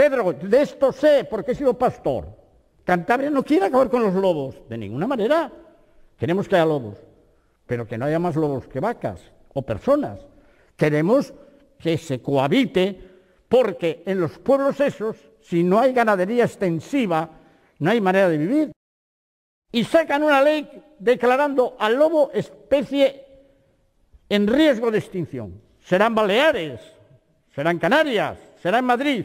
Pedro, de esto sé porque he sido pastor. Cantabria no quiere acabar con los lobos, de ninguna manera. Queremos que haya lobos, pero que no haya más lobos que vacas o personas. Queremos que se cohabite porque en los pueblos esos, si no hay ganadería extensiva, no hay manera de vivir. Y sacan una ley declarando al lobo especie en riesgo de extinción. Serán Baleares, serán Canarias, será en Madrid,